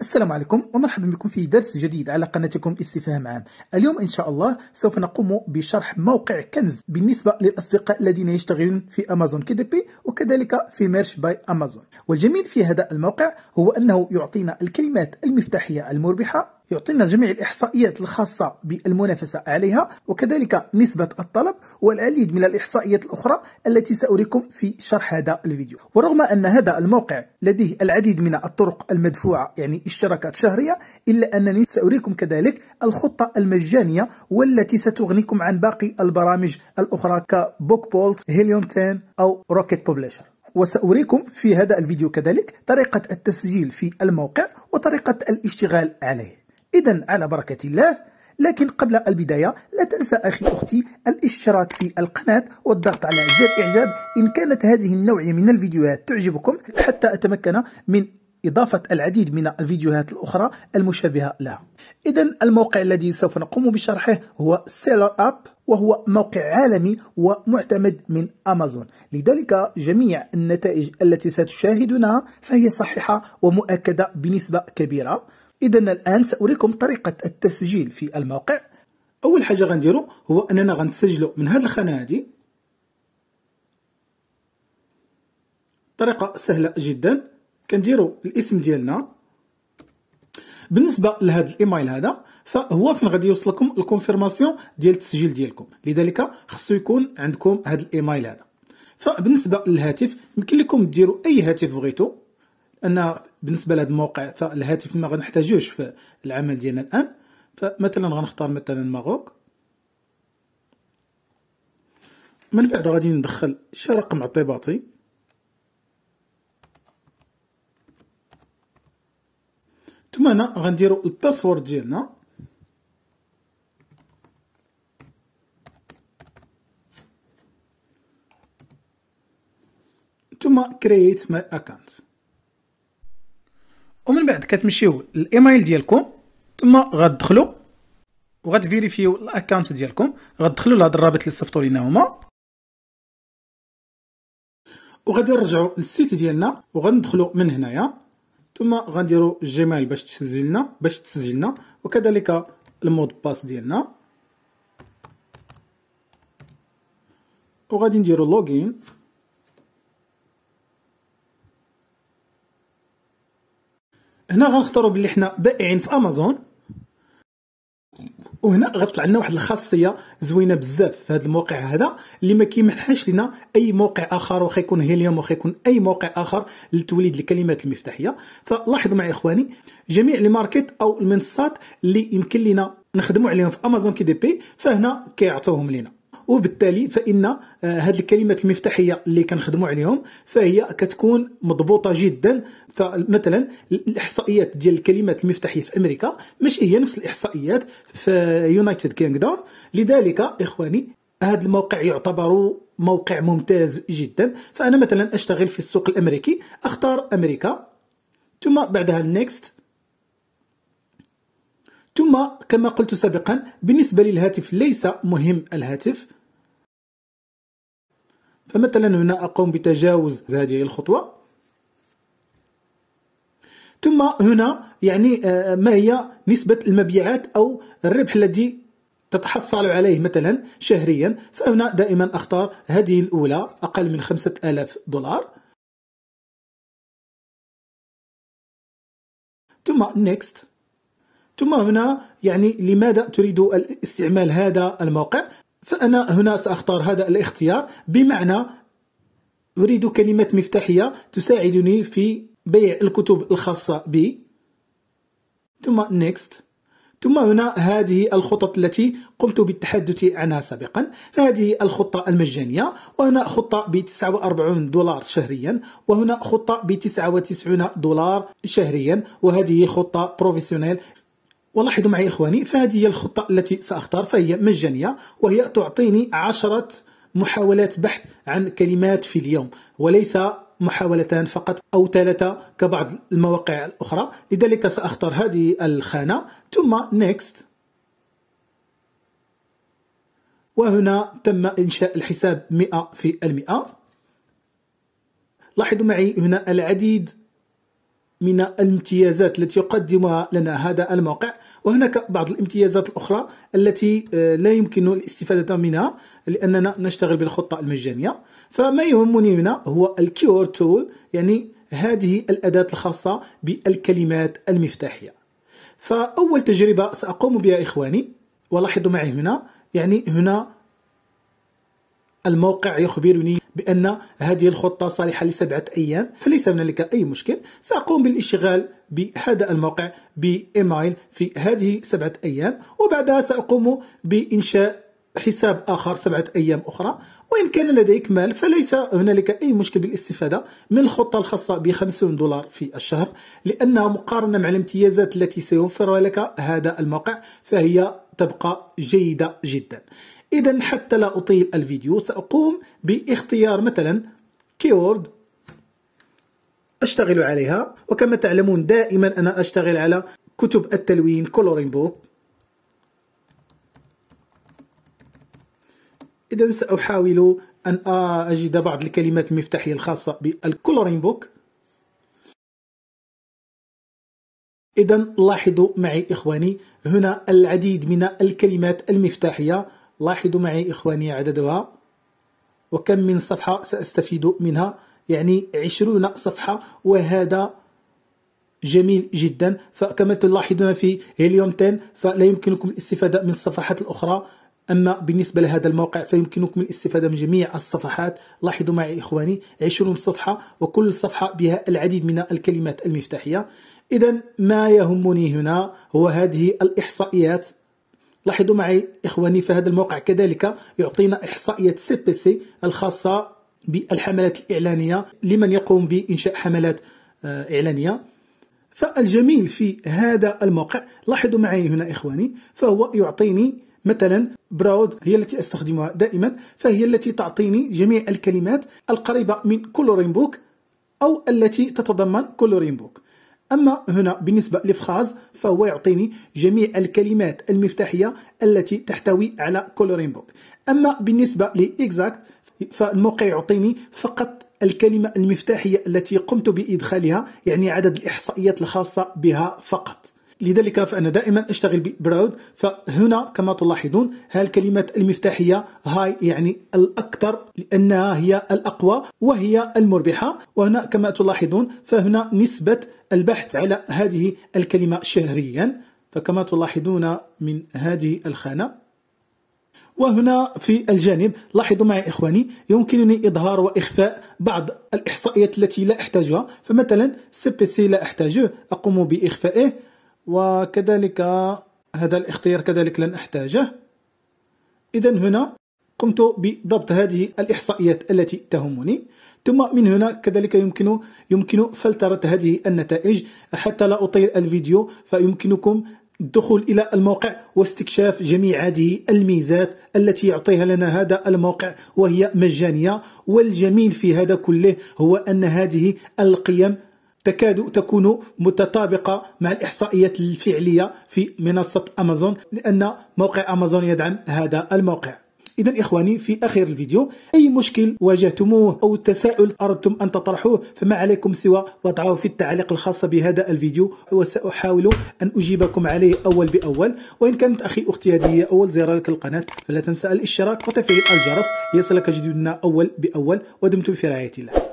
السلام عليكم ومرحبا بكم في درس جديد على قناتكم استفهام عام اليوم إن شاء الله سوف نقوم بشرح موقع كنز بالنسبة للأصدقاء الذين يشتغلون في أمازون كي بي وكذلك في ميرش باي أمازون والجميل في هذا الموقع هو أنه يعطينا الكلمات المفتاحية المربحة يعطينا جميع الإحصائيات الخاصة بالمنافسة عليها وكذلك نسبة الطلب والعديد من الإحصائيات الأخرى التي سأريكم في شرح هذا الفيديو ورغم أن هذا الموقع لديه العديد من الطرق المدفوعة يعني اشتراكات شهرية إلا أنني سأريكم كذلك الخطة المجانية والتي ستغنيكم عن باقي البرامج الأخرى كبوك بولت هيليوم 10 أو روكيت ببلشر وسأريكم في هذا الفيديو كذلك طريقة التسجيل في الموقع وطريقة الاشتغال عليه إذا على بركة الله لكن قبل البداية لا تنسى أخي أختي الاشتراك في القناة والضغط على زر إعجاب إن كانت هذه النوعية من الفيديوهات تعجبكم حتى أتمكن من إضافة العديد من الفيديوهات الأخرى المشابهة لها إذا الموقع الذي سوف نقوم بشرحه هو سيلر أب وهو موقع عالمي ومعتمد من أمازون لذلك جميع النتائج التي ستشاهدونها فهي صحيحة ومؤكدة بنسبة كبيرة إذا الآن سأريكم طريقة التسجيل في الموقع أول حاجة غنديرو هو أننا غنسجلو من هاد الخانة هادي طريقة سهلة جدا كنديرو الاسم ديالنا بالنسبه لهذا الايميل هذا فهو فين غادي يوصل لكم الكونفيرماسيون ديال التسجيل ديالكم لذلك خصو يكون عندكم هذا الايميل هذا فبالنسبه للهاتف يمكن لكم ديروا اي هاتف بغيتو ان بالنسبه لهذا الموقع فالهاتف ما غنحتاجوش في العمل ديالنا الان فمثلا غنختار مثلا ماروك من بعد غادي ندخل شي رقم اعتباطي ثم هنا غنديرو الباسورد ديالنا ثم كرييت ماي اكونت ومن بعد كتمشيو للايميل ديالكم ثم غتدخلوا وغتفيريفيو الاكونت ديالكم غتدخلوا لهاد الرابط اللي صيفطوا لينا هما وغادي نرجعوا للسيت ديالنا وغندخلوا من هنايا ثم غنديروا جيميل باش تسجلنا باش تسجلنا وكذلك المود باس ديالنا وغادي نديروا لوغين هنا غنختاروا باللي حنا بائعين في امازون وهنا غطلع لنا واحد الخاصيه زوينه بزاف في هذا الموقع هذا اللي ما كيمنحش لنا اي موقع اخر واخا يكون هيليوم واخا يكون اي موقع اخر لتوليد الكلمات المفتاحيه فلاحظوا معي اخواني جميع لي ماركت او المنصات اللي يمكن لنا نخدموا عليهم في امازون كي دي بي فهنا كيعطوهم لنا وبالتالي فان آه، هذه الكلمات المفتاحيه اللي كنخدموا عليهم فهي كتكون مضبوطه جدا فمثلا الاحصائيات ديال الكلمات المفتاحيه في امريكا ماشي هي نفس الاحصائيات في يونايتد كينغدوم لذلك اخواني هذا الموقع يعتبر موقع ممتاز جدا فانا مثلا اشتغل في السوق الامريكي اختار امريكا ثم بعدها النكست ثم كما قلت سابقا بالنسبة للهاتف ليس مهم الهاتف فمثلا هنا أقوم بتجاوز هذه الخطوة ثم هنا يعني آه، ما هي نسبة المبيعات أو الربح الذي تتحصل عليه مثلا شهريا فهنا دائما أختار هذه الأولى أقل من 5000 دولار ثم نيكست ثم هنا يعني لماذا تريد استعمال هذا الموقع فأنا هنا سأختار هذا الاختيار بمعنى أريد كلمة مفتاحية تساعدني في بيع الكتب الخاصة بي ثم next ثم هنا هذه الخطط التي قمت بالتحدث عنها سابقا هذه الخطة المجانية وهنا خطة ب 49 دولار شهريا وهنا خطة ب 99 دولار شهريا وهذه خطة بروفيسيونيل ولاحظوا معي إخواني فهذه هي الخطة التي سأختار فهي مجانية وهي تعطيني عشرة محاولات بحث عن كلمات في اليوم وليس محاولتان فقط أو ثلاثة كبعض المواقع الأخرى لذلك سأختار هذه الخانة ثم نيكست وهنا تم إنشاء الحساب 100% لاحظوا معي هنا العديد من الامتيازات التي يقدمها لنا هذا الموقع وهناك بعض الامتيازات الأخرى التي آه، لا يمكن الاستفادة منها لأننا نشتغل بالخطة المجانية فما يهمني هنا هو الكيور تول يعني هذه الأداة الخاصة بالكلمات المفتاحية فأول تجربة سأقوم بها إخواني ولاحظوا معي هنا يعني هنا الموقع يخبرني بأن هذه الخطة صالحة لسبعة أيام فليس هنالك أي مشكل سأقوم بالإشغال بهذا الموقع بإيميل في هذه سبعة أيام وبعدها سأقوم بإنشاء حساب آخر سبعة أيام أخرى وإن كان لديك مال فليس هنالك أي مشكل بالاستفادة من الخطة الخاصة ب 50 دولار في الشهر لأنها مقارنة مع الامتيازات التي سيوفرها لك هذا الموقع فهي تبقى جيدة جدا إذا حتى لا أطيل الفيديو سأقوم باختيار مثلا كيورد أشتغل عليها وكما تعلمون دائما أنا أشتغل على كتب التلوين كولورين بوك إذا سأحاول أن أجد بعض الكلمات المفتاحية الخاصة بالكولورين بوك إذا لاحظوا معي إخواني هنا العديد من الكلمات المفتاحية لاحظوا معي إخواني عددها وكم من صفحة سأستفيد منها يعني عشرون صفحة وهذا جميل جدا فكما تلاحظون في هيليوم 10 فلا يمكنكم الاستفادة من الصفحات الأخرى أما بالنسبة لهذا الموقع فيمكنكم الاستفادة من جميع الصفحات لاحظوا معي إخواني عشرون صفحة وكل صفحة بها العديد من الكلمات المفتاحية إذا ما يهمني هنا هو هذه الإحصائيات لاحظوا معي إخواني في هذا الموقع كذلك يعطينا إحصائية سي بي سي الخاصة بالحملات الإعلانية لمن يقوم بإنشاء حملات آه، إعلانية فالجميل في هذا الموقع لاحظوا معي هنا إخواني فهو يعطيني مثلا براود هي التي أستخدمها دائما فهي التي تعطيني جميع الكلمات القريبة من كل بوك أو التي تتضمن كل بوك أما هنا بالنسبة لفخاز فهو يعطيني جميع الكلمات المفتاحية التي تحتوي على كولورين بوك أما بالنسبة لإكزاكت فالموقع يعطيني فقط الكلمة المفتاحية التي قمت بإدخالها يعني عدد الإحصائيات الخاصة بها فقط لذلك فأنا دائما أشتغل براود فهنا كما تلاحظون هالكلمة المفتاحية هاي يعني الأكثر لأنها هي الأقوى وهي المربحة وهنا كما تلاحظون فهنا نسبة البحث على هذه الكلمة شهريا فكما تلاحظون من هذه الخانة وهنا في الجانب لاحظوا معي إخواني يمكنني إظهار وإخفاء بعض الإحصائيات التي لا أحتاجها فمثلا سي بي سي لا أحتاجه أقوم بإخفائه وكذلك هذا الاختيار كذلك لن أحتاجه إذا هنا قمت بضبط هذه الإحصائيات التي تهمني ثم من هنا كذلك يمكن يمكن فلترة هذه النتائج حتى لا أطيل الفيديو فيمكنكم الدخول إلى الموقع واستكشاف جميع هذه الميزات التي يعطيها لنا هذا الموقع وهي مجانية والجميل في هذا كله هو أن هذه القيم تكاد تكون متطابقة مع الإحصائيات الفعلية في منصة أمازون لأن موقع أمازون يدعم هذا الموقع إذا إخواني في اخر الفيديو أي مشكل واجهتموه أو تساؤل أردتم أن تطرحوه فما عليكم سوى وضعه في التعليق الخاصة بهذا الفيديو وسأحاول أن أجيبكم عليه أول بأول وإن كانت أخي أختي هذه هي أول زيارة لك القناة فلا تنسى الاشتراك وتفعيل الجرس ليصلك جديدنا أول بأول ودمتم في رعاية الله